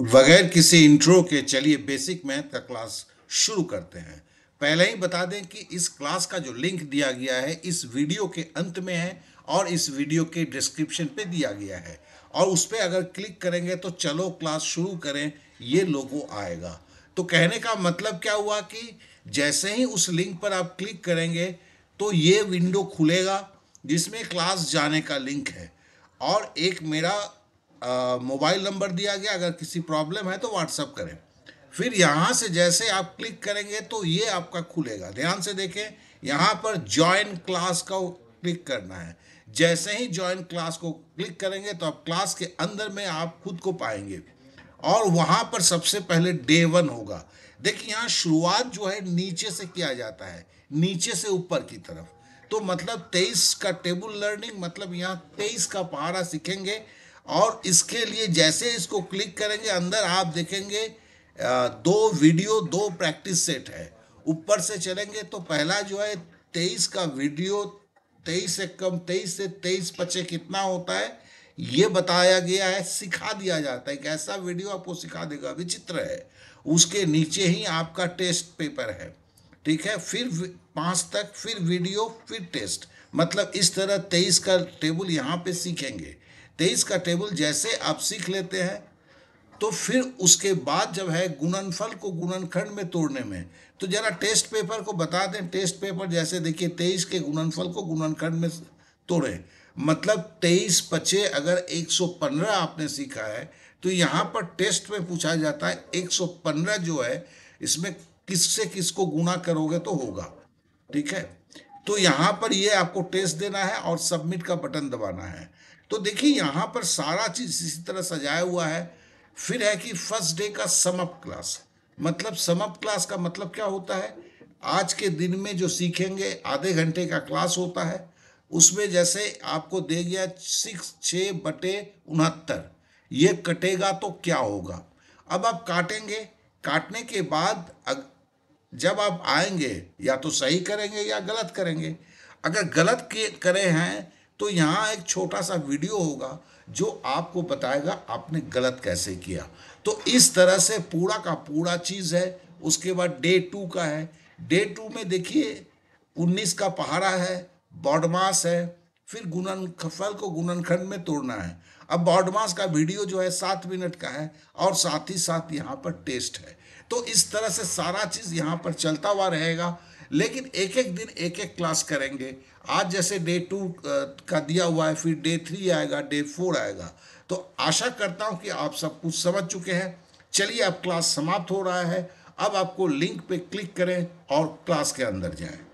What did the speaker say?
बगैर किसी इंट्रो के चलिए बेसिक मैथ का क्लास शुरू करते हैं पहले ही बता दें कि इस क्लास का जो लिंक दिया गया है इस वीडियो के अंत में है और इस वीडियो के डिस्क्रिप्शन पे दिया गया है और उस पर अगर क्लिक करेंगे तो चलो क्लास शुरू करें ये लोगों आएगा तो कहने का मतलब क्या हुआ कि जैसे ही उस लिंक पर आप क्लिक करेंगे तो ये विंडो खुलेगा जिसमें क्लास जाने का लिंक है और एक मेरा मोबाइल नंबर दिया गया अगर किसी प्रॉब्लम है तो व्हाट्सअप करें फिर यहाँ से जैसे आप क्लिक करेंगे तो ये आपका खुलेगा ध्यान से देखें यहाँ पर ज्वाइन क्लास का क्लिक करना है जैसे ही ज्वाइन क्लास को क्लिक करेंगे तो आप क्लास के अंदर में आप खुद को पाएंगे और वहाँ पर सबसे पहले डे वन होगा देखिए यहाँ शुरुआत जो है नीचे से किया जाता है नीचे से ऊपर की तरफ तो मतलब तेईस का टेबल लर्निंग मतलब यहाँ तेईस का पहाड़ा सीखेंगे और इसके लिए जैसे इसको क्लिक करेंगे अंदर आप देखेंगे दो वीडियो दो प्रैक्टिस सेट है ऊपर से चलेंगे तो पहला जो है तेईस का वीडियो तेईस से कम तेईस से तेईस पचे कितना होता है ये बताया गया है सिखा दिया जाता है एक ऐसा वीडियो आपको सिखा देगा विचित्र है उसके नीचे ही आपका टेस्ट पेपर है ठीक है फिर पाँच तक फिर वीडियो फिर टेस्ट मतलब इस तरह तेईस का टेबल यहाँ पे सीखेंगे तेईस का टेबल जैसे आप सीख लेते हैं तो फिर उसके बाद जब है गुणनफल को गुणनखंड में तोड़ने में तो जरा टेस्ट पेपर को बता दें टेस्ट पेपर जैसे देखिए तेईस के गुणनफल को गुणनखंड में तोड़ें मतलब तेईस पचे अगर एक सौ पंद्रह आपने सीखा है तो यहाँ पर टेस्ट में पूछा जाता है एक सौ पंद्रह जो है इसमें किससे किसको गुणा करोगे तो होगा ठीक है तो यहाँ पर ये आपको टेस्ट देना है और सबमिट का बटन दबाना है तो देखिए यहाँ पर सारा चीज़ इसी तरह सजाया हुआ है फिर है कि फर्स्ट डे का समअप क्लास मतलब समअप क्लास का मतलब क्या होता है आज के दिन में जो सीखेंगे आधे घंटे का क्लास होता है उसमें जैसे आपको दे गया सिक्स छः बटे उनहत्तर ये कटेगा तो क्या होगा अब आप काटेंगे काटने के बाद जब आप आएंगे या तो सही करेंगे या गलत करेंगे अगर गलत करे हैं तो यहाँ एक छोटा सा वीडियो होगा जो आपको बताएगा आपने गलत कैसे किया तो इस तरह से पूरा का पूरा चीज़ है उसके बाद डे टू का है डे टू में देखिए उन्नीस का पहाड़ा है बॉडमास है फिर गुणन फल को गुणनखंड में तोड़ना है अब बॉडमास का वीडियो जो है सात मिनट का है और साथ ही साथ यहाँ पर टेस्ट है तो इस तरह से सारा चीज़ यहाँ पर चलता हुआ रहेगा लेकिन एक एक दिन एक एक क्लास करेंगे आज जैसे डे टू का दिया हुआ है फिर डे थ्री आएगा डे फोर आएगा तो आशा करता हूँ कि आप सब कुछ समझ चुके हैं चलिए अब क्लास समाप्त हो रहा है अब आपको लिंक पे क्लिक करें और क्लास के अंदर जाएं